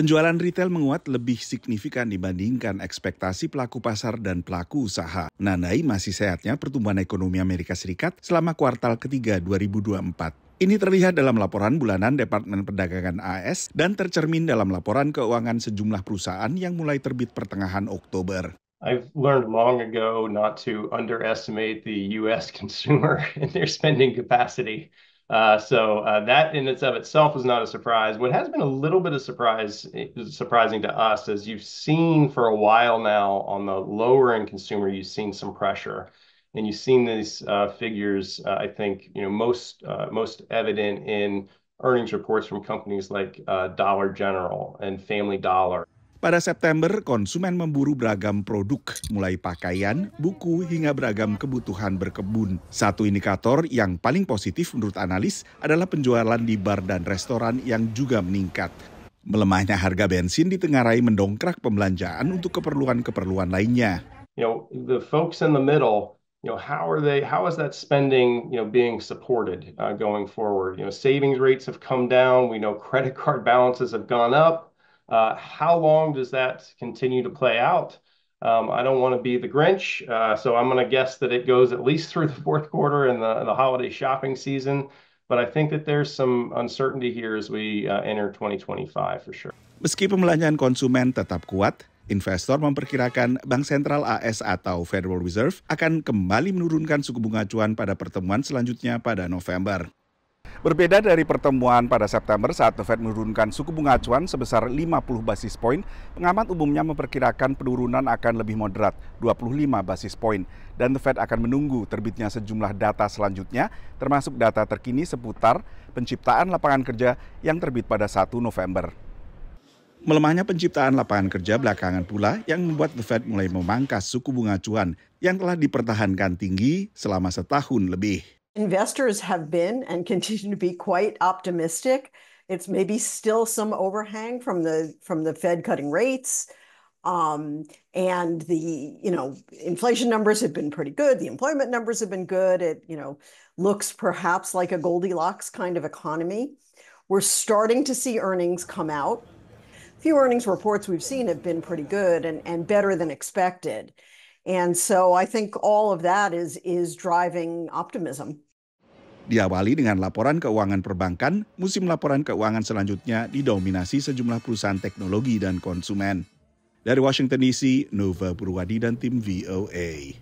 Penjualan retail menguat lebih signifikan dibandingkan ekspektasi pelaku pasar dan pelaku usaha. Menandai masih sehatnya pertumbuhan ekonomi Amerika Serikat selama kuartal ketiga 2024. Ini terlihat dalam laporan bulanan Departemen Perdagangan AS dan tercermin dalam laporan keuangan sejumlah perusahaan yang mulai terbit pertengahan Oktober. I've learned long ago not to underestimate the US consumer and their spending capacity. Uh, so uh, that in its of itself is not a surprise. What has been a little bit of surprise eh, surprising to us is you've seen for a while now on the lower end consumer, you've seen some pressure, and you've seen these uh, figures. Uh, I think you know most uh, most evident in earnings reports from companies like uh, Dollar General and Family Dollar Pada September, konsumen memburu beragam produk, mulai pakaian, buku, hingga beragam kebutuhan berkebun. Satu indikator yang paling positif menurut analis adalah penjualan di bar dan restoran yang juga meningkat. Melemahnya harga bensin ditengarai mendongkrak pembelanjaan untuk keperluan-keperluan lainnya. You know, the folks in the middle, you rates have come down. We know credit card balances have gone up. Uh, how long does that continue to play out? Um, I don't want to be the Grinch, uh, so I'm going to guess that it goes at least through the fourth quarter and the, the holiday shopping season. But I think that there's some uncertainty here as we uh, enter 2025 for sure. Meski pembelanjaan konsumen tetap kuat, investor memperkirakan Bank Sentral AS atau Federal Reserve akan kembali menurunkan suku bunga acuan pada pertemuan selanjutnya pada November. Berbeda dari pertemuan pada September saat The Fed menurunkan suku bunga acuan sebesar 50 basis poin, pengamat umumnya memperkirakan penurunan akan lebih moderat, 25 basis poin. Dan The Fed akan menunggu terbitnya sejumlah data selanjutnya, termasuk data terkini seputar penciptaan lapangan kerja yang terbit pada 1 November. Melemahnya penciptaan lapangan kerja belakangan pula yang membuat The Fed mulai memangkas suku bunga acuan yang telah dipertahankan tinggi selama setahun lebih. Investors have been and continue to be quite optimistic. It's maybe still some overhang from the Fed cutting rates. Um, and the, you know, inflation numbers have been pretty good. The employment numbers have been good. It, you know, looks perhaps like a Goldilocks kind of economy. We're starting to see earnings come out. Few earnings reports we've seen have been pretty good and better than expected. And so I think all of that is is driving optimism. Diawali dengan laporan keuangan perbankan, musim laporan keuangan selanjutnya didominasi sejumlah perusahaan teknologi dan konsumen. Dari Washington DC, Nova Purwadi dan tim VOA.